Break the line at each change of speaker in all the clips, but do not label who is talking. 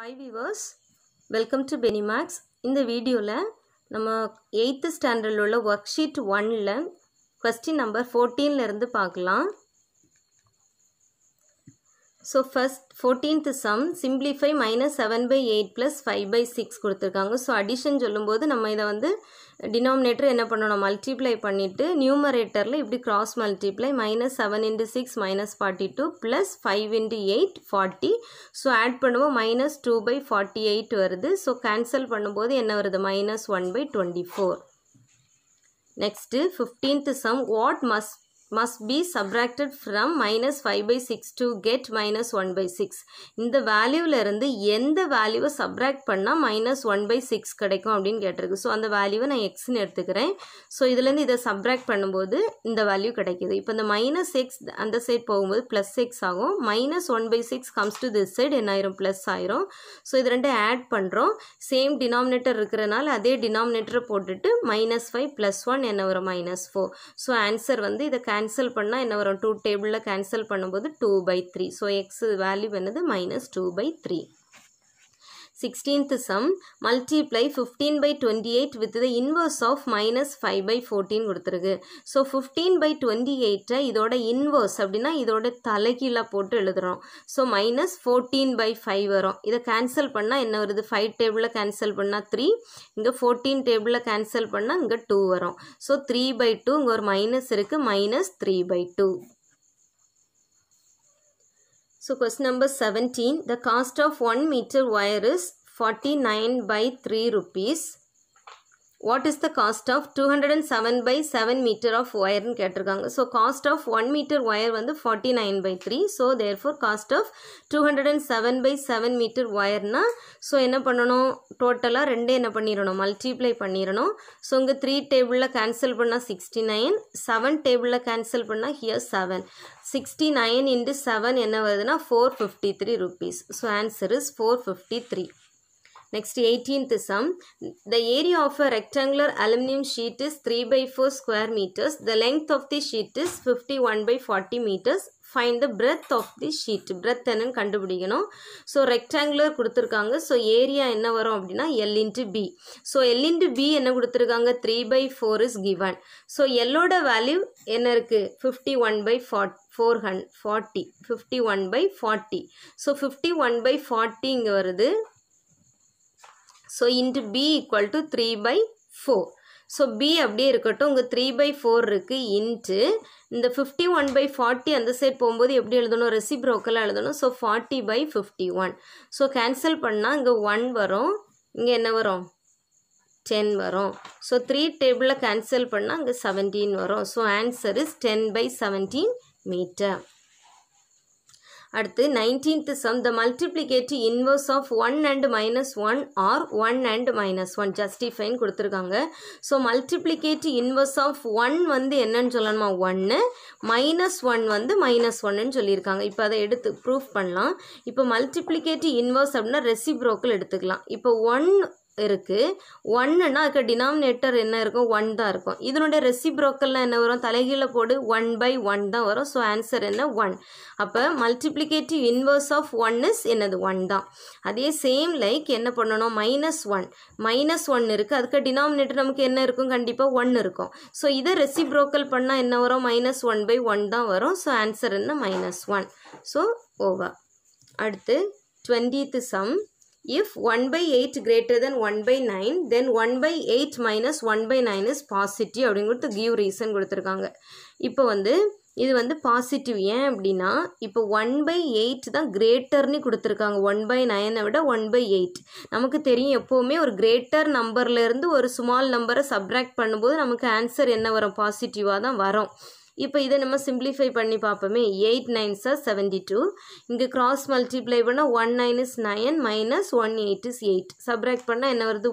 Hi viewers welcome to Benimax இந்த வீடியோவில் நம்ம எயித்து ஸ்டாண்டர்டில் உள்ள ஒர்க் ஷீட் ஒன்னில் கொஸ்டின் நம்பர் இருந்து பார்க்கலாம் so first fourteenth sum simplify minus seven by eight plus five by six கொடுத்துருக்காங்க ஸோ அடிஷன் சொல்லும்போது நம்ம இதை வந்து டினாமினேட்டர் என்ன பண்ணணும் மல்டிப்ளை பண்ணிவிட்டு நியூமரேட்டரில் இப்படி cross multiply minus seven into six minus forty two plus five into eight forty so add பண்ணுவோம் minus two by forty eight வருது ஸோ கேன்சல் பண்ணும்போது என்ன வருது minus one by twenty four next fifteenth sum what must must be subtracted from minus 5 by 6 to get minus 1 by 6 இந்த வேல்யூவில் இருந்து எந்த வேல்யூவை சப்ராக்ட் பண்ணால் மைனஸ் ஒன் பை சிக்ஸ் கிடைக்கும் அப்படின்னு கேட்டிருக்கு ஸோ அந்த வேல்யூவை நான் எக்ஸ்ன்னு எடுத்துக்கிறேன் ஸோ இதுலேருந்து இதை சப்ராக்ட் பண்ணும்போது இந்த வேல்யூ கிடைக்கிது இப்போ இந்த மைனஸ் எக்ஸ் அந்த சைட் போகும்போது ப்ளஸ் சிக்ஸ் ஆகும் minus one by six comes to this side என்ன ஆயிரும் ப்ளஸ் ஆயிரும் ஸோ இது ரெண்டும் ஆட் பண்ணுறோம் சேம் இருக்கிறனால் இருக்கிறனால அதே டினாமினேட்டரை போட்டுட்டு மைனஸ் ஃபைவ் ப்ளஸ் ஒன் என்ன வரும் மைனஸ் ஃபோர் ஸோ ஆன்சர் வந்து இதை கேன்சல் பண்ணால் என்ன வரும் டூ டேபிளில் கேன்சல் பண்ணும்போது two by three so x value என்னது minus two by three 16th sum multiply 15 by 28 with the inverse of minus 5 by 14 கொடுத்துருக்கு ஸோ ஃபிஃப்டீன் பை 28 இதோட inverse அப்படின்னா இதோட தலைக்கில்லா போட்டு எழுதுகிறோம் so minus fourteen by five வரும் இதை கேன்சல் பண்ணால் என்ன வருது ஃபைவ் டேபிளில் கேன்சல் பண்ணால் த்ரீ இங்கே ஃபோர்டீன் டேபிளில் கேன்சல் பண்ணால் இங்கே டூ வரும் ஸோ த்ரீ பை டூ இங்கே ஒரு மைனஸ் இருக்குது minus three by two So question number 17. The cost of 1 meter wire is 49 by 3 rupees. What is the cost of two hundred and seven by seven meter of ஒயர்னு கேட்டிருக்காங்க so cost of one meter wire வந்து forty nine by three so therefore cost of two hundred and seven by seven meter ஒயர்னா so என்ன பண்ணணும் டோட்டலாக ரெண்டே என்ன பண்ணிடணும் மல்டிப்ளை பண்ணிடணும் ஸோ இங்கே த்ரீ டேபிளில் கேன்சல் பண்ணால் சிக்ஸ்டி நைன் செவன் டேபிளில் கேன்சல் பண்ணால் here seven sixty nine into seven என்ன வருதுன்னா four fifty three rupees so answer is four fifty three eighteenth sum the area of a rectangular aluminium sheet is three by four square meters the length of the sheet is fifty one by forty meters find the breadth of the sheet breadth என்னன்னு கண்டுபிடிக்கணும் so rectangular கொடுத்துருக்காங்க so area என்ன வரும் அப்படின்னா L into B so L into B என்ன கொடுத்துருக்காங்க three by four is given so எல்லோட value என்ன இருக்குது fifty one by forty four hundred forty fifty one by forty so fifty one by forty இங்கே வருது so into B equal to three by four so B அப்படியே இருக்கட்டும் உங்க three by four இருக்குது into இந்த fifty one by forty அந்த side போகும்போது எப்படி எழுதணும் ரெசிப்ரோக்கலாக எழுதணும் so forty by fifty one so cancel பண்ணால் இங்கே ஒன் வரும் இங்கே என்ன வரும் டென் வரும் ஸோ த்ரீ டேபிளில் கேன்சல் பண்ணால் இங்க செவன்டீன் வரும் so answer is ten by 17 meter அடுத்து nineteenth sum the multiplicative inverse of one and minus one or one and minus one ஜஸ்டிஃபைன்னு கொடுத்துருக்காங்க so multiplicative inverse of one வந்து என்னன்னு சொல்லணுமா ஒன்று மைனஸ் ஒன் வந்து மைனஸ் ஒன்னுன்னு சொல்லியிருக்காங்க இப்போ அதை எடுத்து ப்ரூஃப் பண்ணலாம் இப்போ மல்டிப்ளிகேட்டிவ் இன்வர்ஸ் அப்படின்னா ரெசிப்ரோக்கல் எடுத்துக்கலாம் இப்போ ஒன் இருக்குது ஒன்றுன்னா அதுக்கு டினாமினேட்டர் என்ன இருக்கும் ஒன் தான் இருக்கும் இதனுடைய ரெசிப்ரோக்கல்லாம் என்ன வரும் தலைகீழ போடு ஒன் பை ஒன் தான் வரும் ஸோ ஆன்சர் என்ன ஒன் அப்போ multiplicative inverse of one is என்னது ஒன் தான் அதே சேம் லைக் என்ன பண்ணணும் மைனஸ் ஒன் மைனஸ் ஒன் இருக்குது அதுக்கு டினாமினேட்டர் நமக்கு என்ன இருக்கும் கண்டிப்பாக ஒன் இருக்கும் ஸோ இதை ரெசிப்ரோக்கல் பண்ணால் என்ன வரும் மைனஸ் ஒன் பை ஒன் தான் வரும் ஸோ ஆன்சர் என்ன மைனஸ் ஒன் ஸோ ஓவா அடுத்து twentieth sum If 1 by 8 greater than 1 by 9, then 1 by 8 minus 1 by 9 positive positive அப்படிங்கிறது கிவ் ரீசன் கொடுத்துருக்காங்க இப்போ வந்து இது வந்து பாசிட்டிவ் ஏன் அப்படின்னா இப்போ ஒன் பை எயிட் தான் கிரேட்டர்னு கொடுத்துருக்காங்க ஒன் பை நைனை விட ஒன் பை எயிட் நமக்கு தெரியும் எப்போவுமே ஒரு கிரேட்டர் நம்பர்லேருந்து ஒரு சுமால் நம்பரை சப்ராக்ட் பண்ணும்போது நமக்கு ஆன்சர் என்ன வரும் பாசிட்டிவாக தான் வரும் இப்போ இதை நம்ம சிம்பிளிஃபை பண்ணி பார்ப்போமே eight nines or seventy two இங்கே கிராஸ் மல்டிப்ளை பண்ணால் one nine is nine minus one eight is eight subtract பண்ணால் என்ன வருது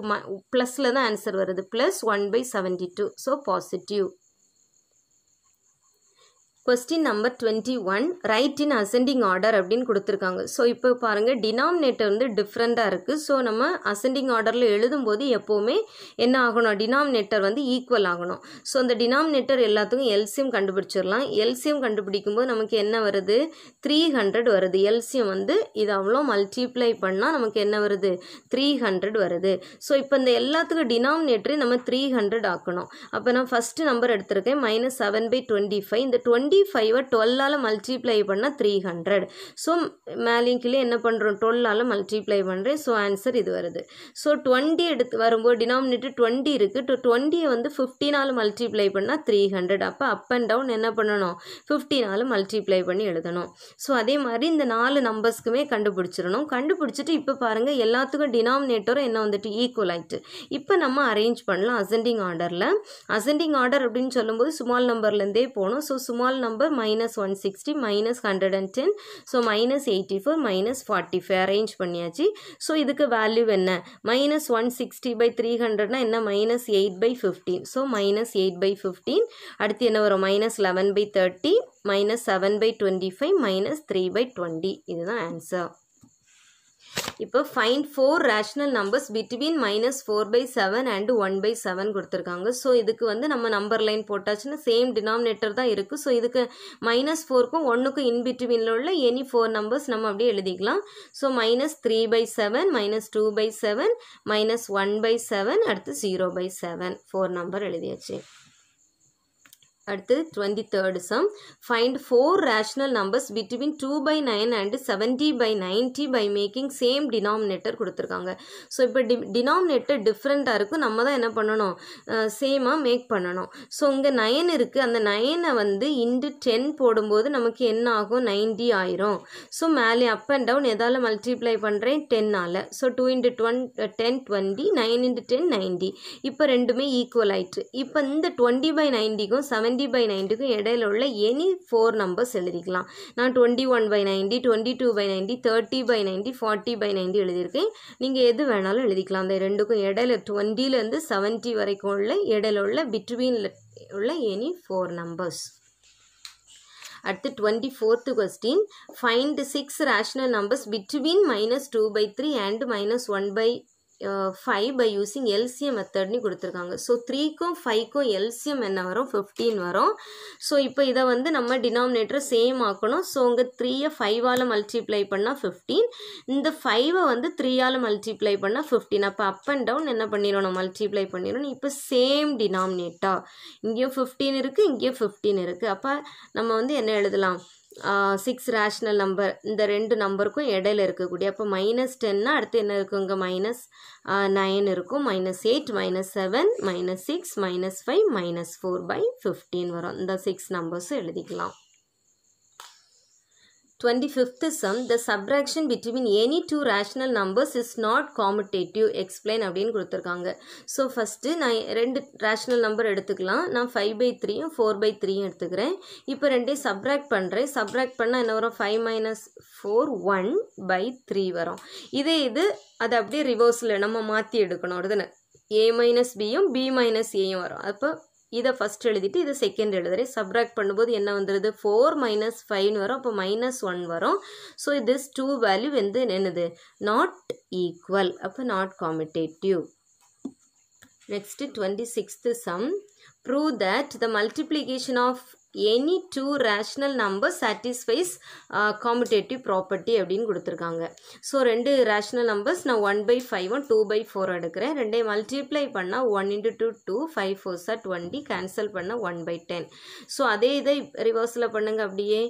ப்ளஸில் தான் ஆன்சர் வருது plus one by seventy two so positive question number twenty one write in ascending order அப்படின்னு கொடுத்துருக்காங்க ஸோ இப்போ பாருங்கள் டினாமினேட்டர் வந்து டிஃப்ரெண்ட்டாக இருக்குது ஸோ நம்ம அசெண்டிங் ஆர்டரில் எழுதும் போது எப்போவுமே என்ன ஆகணும் டினாமினேட்டர் வந்து ஈக்குவல் ஆகணும் ஸோ அந்த டினாமினேட்டர் எல்லாத்துக்கும் எல்சியம் கண்டுபிடிச்சிடலாம் எல்சியம் கண்டுபிடிக்கும்போது நமக்கு என்ன வருது த்ரீ ஹண்ட்ரட் வருது எல்சியம் வந்து இது அவ்வளோ மல்டிப்ளை பண்ணால் நமக்கு என்ன வருது த்ரீ ஹண்ட்ரட் வருது ஸோ இப்போ இந்த எல்லாத்துக்கும் டினாமினேட்டரை நம்ம த்ரீ ஹண்ட்ரட் ஆக்கணும் அப்போ நான் ஃபஸ்ட்டு நம்பர் எடுத்திருக்கேன் minus seven by twenty five இந்த டுவெண்ட்டி டுவெண்ட்டி ஃபைவை டுவெல்லால் மல்டிப்ளை பண்ணால் த்ரீ ஹண்ட்ரட் ஸோ மேலேயும் கீழே என்ன பண்ணுறோம் டுவெல்லால் மல்டிப்ளை பண்ணுறேன் ஸோ ஆன்சர் இது வருது ஸோ டுவெண்ட்டி எடுத்து வரும்போது டினாமினேட்டர் டுவெண்ட்டி இருக்குது டு டுவெண்ட்டியை வந்து ஃபிஃப்டினால் மல்டிப்ளை பண்ணால் த்ரீ ஹண்ட்ரட் அப்போ அப் அண்ட் டவுன் என்ன பண்ணணும் ஃபிஃப்டினால் மல்டிப்ளை பண்ணி எழுதணும் ஸோ அதே மாதிரி இந்த நாலு நம்பர்ஸ்க்குமே கண்டுபிடிச்சிடணும் கண்டுபிடிச்சிட்டு இப்போ பாருங்கள் எல்லாத்துக்கும் டினாமினேட்டரும் என்ன வந்துட்டு ஈக்குவல் ஆகிட்டு இப்போ நம்ம அரேஞ்ச் பண்ணலாம் அசெண்டிங் ஆர்டரில் அசெண்டிங் ஆர்டர் அப்படின்னு சொல்லும்போது ஸ்மால் நம்பர்லேருந்தே போகணும் so small number minus 160 minus 110 so minus 84 minus 45 arrange பண்ணியாச்சி so இதுக்கு value என்ன minus 160 by 300 நா என்ன minus 8 by 15 so minus 8 by 15 அடுத்து என்ன வரும் minus 11 by 30 minus 7 by 25 minus 3 by 20 இதுதான் answer இப்போ find four rational numbers between minus four by seven and one by seven கொடுத்துருக்காங்க ஸோ இதுக்கு வந்து நம்ம நம்பர் லைன் போட்டாச்சுன்னா சேம் டினாமினேட்டர் தான் இருக்குது ஸோ இதுக்கு மைனஸ் ஃபோருக்கும் ஒன்றுக்கும் in பிட்வீனில் உள்ள எனி ஃபோர் நம்பர்ஸ் நம்ம அப்படியே எழுதிக்கலாம் so minus three by seven minus two by seven minus one by seven அடுத்து 0 பை செவன் ஃபோர் நம்பர் எழுதியாச்சு அடுத்து twenty third sum find four rational numbers between two by nine and seventy by ninety by making same denominator கொடுத்துருக்காங்க so இப்போ டி denominator டிஃப்ரெண்ட்டாக இருக்கும் நம்ம தான் என்ன பண்ணணும் சேமாக மேக் பண்ணணும் ஸோ இங்கே நயன் இருக்குது அந்த நயனை வந்து இன்டு டென் போடும்போது நமக்கு என்ன ஆகும் நைன்டி ஆயிரும் ஸோ மேலே அப் அண்ட் டவுன் எதால் மல்டிப்ளை பண்ணுறேன் டென்னால் ஸோ டூ இன்டு டுவென் ten twenty nine into ten ninety இப்போ ரெண்டுமே ஈக்குவல் ஆயிட்டு இப்போ இந்த டுவெண்ட்டி பை நைன்டிக்கும் செவன் டுவெண்ட்டி பை நைன்ட்டுக்கும் இடையில உள்ள எனி ஃபோர் நம்பர்ஸ் எழுதிக்கலாம் நான் twenty one by ninety twenty two by ninety thirty by ninety forty by ninety எழுதியிருக்கேன் நீங்கள் எது வேணாலும் எழுதிக்கலாம் அந்த ரெண்டுக்கும் இடையில டுவெண்ட்டிலேருந்து செவன்ட்டி வரைக்கும் உள்ள இடையில உள்ள பிட்வீனில் உள்ள எனி ஃபோர் நம்பர்ஸ் அடுத்து twenty fourth question find six rational numbers between minus two by three and minus one by five by using LCM மெத்தட்னு கொடுத்துருக்காங்க ஸோ த்ரீக்கும் ஃபைவ்க்கும் LCM என்ன வரும் ஃபிஃப்டீன் வரும் ஸோ இப்போ இதை வந்து நம்ம டினாமினேட்டரை சேம் ஆக்கணும் ஸோ உங்கள் த்ரீயை ஃபைவால் மல்டிப்ளை பண்ணால் ஃபிஃப்டீன் இந்த ஃபைவை வந்து த்ரீயால் மல்டிப்ளை பண்ணால் ஃபிஃப்டீன் அப்போ அப் அண்ட் டவுன் என்ன பண்ணிடணும் மல்டிப்ளை பண்ணிடணும் இப்போ சேம் denominator இங்கே ஃபிஃப்டீன் இருக்குது இங்கே ஃபிஃப்டீன் இருக்குது அப்போ நம்ம வந்து என்ன எழுதலாம் சிக்ஸ் ரேஷ்னல் நம்பர் இந்த ரெண்டு நம்பருக்கும் இடையில இருக்கக்கூடிய அப்போ மைனஸ் டென்னா அடுத்து என்ன இருக்குங்க மைனஸ் நைன் இருக்கும் minus eight minus seven minus six minus five minus four by fifteen வரும் இந்த சிக்ஸ் நம்பர்ஸும் எழுதிக்கலாம் 25th sum, the subtraction between any two rational numbers is not commutative. Explain அப்படின்னு கொடுத்துருக்காங்க ஸோ ஃபஸ்ட்டு நான் ரெண்டு ரேஷ்னல் நம்பர் எடுத்துக்கலாம் நான் ஃபைவ் பை த்ரீயும் ஃபோர் பை த்ரீயும் எடுத்துக்கிறேன் இப்போ ரெண்டையும் சப்ராக்ட் பண்ணுறேன் சப்ராக்ட் பண்ணால் என்ன வரும் five minus four one by three வரும் இதே இது அது அப்படியே ரிவர்ஸில் நம்ம மாற்றி எடுக்கணும் அதுதானே ஏ மைனஸ் பியும் பி மைனஸ் ஏயும் வரும் அப்போ இதை ஃபஸ்ட் எழுதிட்டு இதை செகண்ட் எழுதுறேன் சப்ராக்ட் பண்ணும்போது என்ன வந்துடுது ஃபோர் மைனஸ் ஃபைவ்னு வரும் அப்போ மைனஸ் ஒன் வரும் ஸோ திஸ் டூ வேல்யூ வந்து என்னது நாட் ஈக்குவல் அப்போ not commutative next twenty sixth sum prove that the multiplication of any two rational number satisfies commutative property அப்படின்னு கொடுத்துருக்காங்க ஸோ ரெண்டு ரேஷ்னல் நம்பர்ஸ் நான் one by 5 one two by 4 எடுக்கிறேன் ரெண்டே மல்டிப்ளை பண்ணால் one into two two five four sir twenty cancel பண்ணா one by ten so அதே இதை ரிவர்ஸில் பண்ணுங்கள் அப்படியே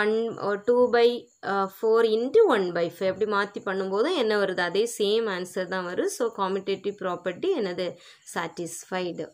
one two by four into one by five அப்படி மாற்றி போது என்ன வருது அதே சேம் ஆன்சர் தான் வரும் ஸோ commutative ப்ராப்பர்ட்டி என்னது சாட்டிஸ்ஃபைடு